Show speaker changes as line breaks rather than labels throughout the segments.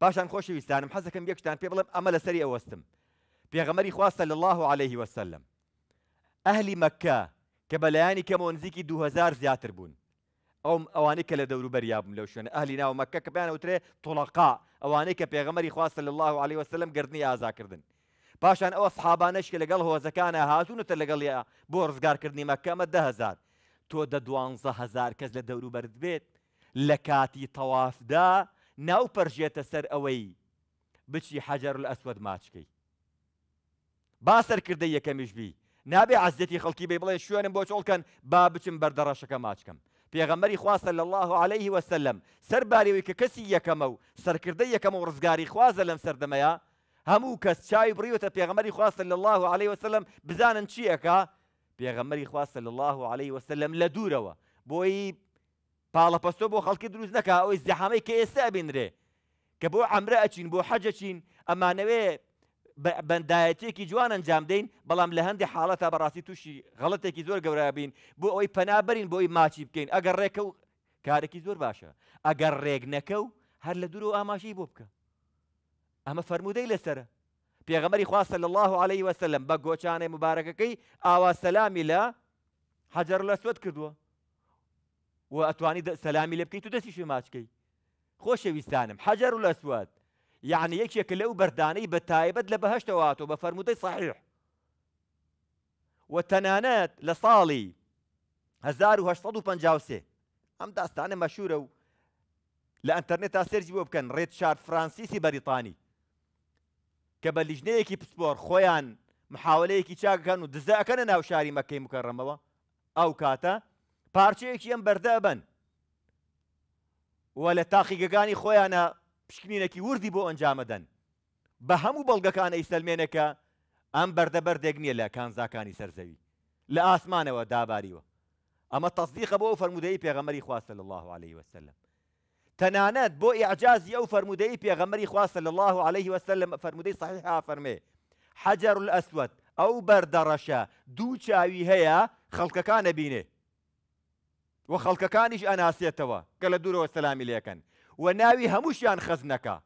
باشان خۆشویستانم حەزەکەم یەکشتان پێ بڵم ئەمە لەسەری ئەوەستم پێغەمەری خواستە لە الله عليه وسلم ئەهلی مەکە کە بەلایانی کەمەوە نزیکی 2000 زیاتر بوون ئەو ئەوانەی کە لە دەوروبەریابم لەو شوێنە ئەهلی ناو مەکە کە بیان وترێ تۆڵقا ئەوانەی کە پێغەمەری خواستە لە الله عليه وسلم گردنی ئازاکردن پاشان ئەوە سحابانشکە لەگەڵ هۆزەکانە هاتوونەتە لەگەڵ بۆ ڕزگارکردنی مەکەمە دههزار تۆ دە دوهزار کەس لە دەوروبەرت بێت لە کاتی تەوافدا ناوپەرژێتە سەر ئەوەی بچی حەجەر لە ئەسود ماچکەی با سەرکردە یەکەمیشبی نابێ عزەتی خەڵکی بێ بڵێ شوێنم بۆ چۆڵکەن با بچم بەردەڕەشەکە ماچکەم پێغەمەری خواسە لە الله عليه وسلم سەربارەوەی کە کەسی یەکەمە و سەرکردە یەکەم و ڕزگاری خوازە لەم سەردەمەیە هەموو کەس چاوی بڕیوەتە پێغەمەری خواستە لە الله عليه وسلم بزانن چیەکە پێغەمەری خواستە لە الله عليه وسلم لە دوورەوە بۆی پاڵەپەستۆ بۆ خەڵکی دروست نەکە ئەوەی زەحامەی کە ئێستا بینرێ کە بۆ ئەمرە ئەچین بۆ حەجەچین ئەمانەوێ بەندایەتێکی جوان ئەنجام دەین بەڵام لە هەندی حاڵەتە بەڕاستی تووشی غەڵەتێکی زۆر گەورە بین بۆ ئەوەی پەنابەرین بۆی ماچی بکەین ئەگەر ڕێکە و کارێکی زۆر باشە ئەگەر ڕێک نەکە و هەر لە دوور و ئاماژی بۆ بکە ئەمە فەرمودەی لەسرە پێغەمەری خواستە لە الله عليه وسلم بە گۆچانەی مبارەکەەکەی ئاوا سەلامی لە حەجر لە سوت کردووە و ئەتوانی سەلامی لێ بکەیت شو دەستیشی ماچکەی خۆشەویستانم حەجەر و لەسوات یعنی یەکێکە لەو بەردانەی بە تایبەت لە بەهشتەوەاتەوە بە فەرمودەی صحیح و تەنانەت لە ساڵی 1950 ئەم داستانە مەشورە و لە ئەتەرنێت تا سێرجی بۆ بکەن ڕێت شار فرانسیسی بەریتانی کە بە لیژنەیەکی پسپۆر خۆیان محاولەیەکی چاکەن و دزەکەنە ناو شاری مەکەی مکەڕەمەوە او کاتە پارچەیەکی ئەم بەردەبن وە لە تاقیگەکانی خۆیانە پشکنینێکی وردی بۆ ئەنجامەدەن بە هەموو بەڵگەکان ئەیسلمێنەکە ئەم بەردە بەردێک نییە لە کانزاکانی سەرزەوی لە ئاسمانەوە داباریوە ئەمە تەصدیقە بۆ فەرمودەی پێغەمەری خواستە لە الله عليه وسلم تەنانەت بۆ ئیعجازی ئەو فەرمودەی پێغەمەری خواستە لە الله عليه وسلم فەرمودەی صحیح فەرمێ حەجر الأسود ئەو بەردەڕەشە دوو چاوی هەیە خەڵکەکانە بینێ و خەڵکەکانیش ئەناسێتەوە کە لە دوورەوە سەلامی لێکەن و ناوی هەمووشیان خەزنەکە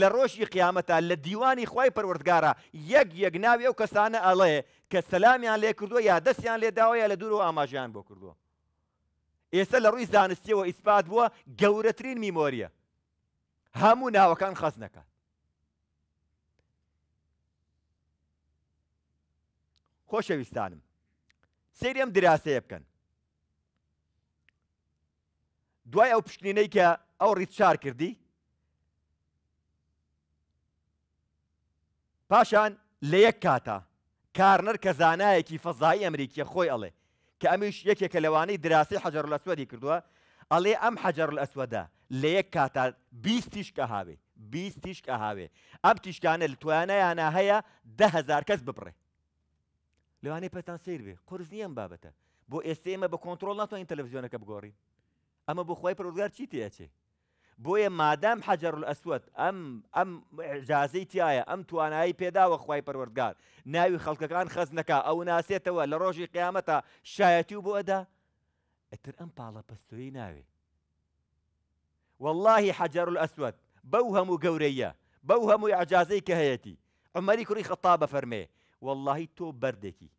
لە ڕۆژی قیامەتە لە دیوانی خی پەروەردگارە یەک یەک ناوی ئەو کەسانە ئەڵێ کە سەلامیان لێ کردووە یا دەستیان لێداوەیە لە دوورەوە ئاماژیان بۆ کردووە ئێستا لە ڕووی زانستیەوە ئیسپات بووە گەورەترین میمۆریە هەموو ناوەکان خەز نەکات خۆشەویستانم سری ئەم دراسەیە بکەن دوای ئەو پشتێنەی کە ئەو ڕیچار کردی پاشان لە یەک کاتە کارنەر کە زانایەکی فەزایی ئەمریکیە خۆی ئەڵێ کە ئەمیش یەکێکە لەوانەی دراسی حەجر لە سوەری کردووە ئەڵێ ئەم حەجر لە ئەسوەدا لە یەک کاتا بیست تیشکە هاوێ بیست تیشکە هاوێ ئەم تیشکانە لە توانایانە هەیە دههزار کەس بپڕێ لەوانەیە پێتان سیر بێ قرس نیە ئەم بابەتە بۆ ئێستا ئێمە بە کۆنتترۆل ناتوانین تەلەڤزیۆنەکە بگۆڕین اما بو خوای پرودگار چی تێچێ بۆیە مادام حجر الاسود ام ام جازەی تایە ام توانایی پێداوە خی پەروەردگار ناوی خەڵکەکان خەز نەکە ئەو ناسێتەوە لە ڕۆژی قیامەتە شایەتی و بۆ ئەدا ئەتر ئەم پاڵە پستۆی ناوێ واللهی حەجر ئەسوت بەو هەموو گەورەیە بەو هەمووی عجازەی کە هەیەی ئەمەری کوڕی خەتا بە فەرمێ واللهی تۆ بەردێکی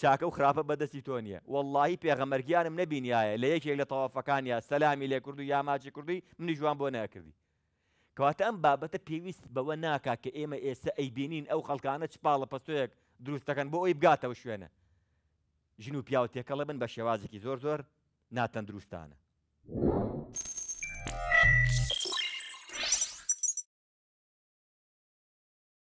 چاکە و خراپە بەدەستی تۆ نیە واللهی پێغەمەرگیانم نبینایە لە یەکێک لە تەوافەکانیا سەلامی لێ کوردی یاماچی کوردی منی جوان بۆ ناکردی کەواتە ئەم بابەتە پێویست بەوە ناکا کە ئێمە ئێستا ئەیبینین ئەو خەڵکانە چپاڵە پستۆیەک دروستەکەن بۆ ئەوی بگاتەوە شوێنە ژن و پیاوتێکەڵە بن بە شێوازێکی زۆر زۆر ناتەندروستانە.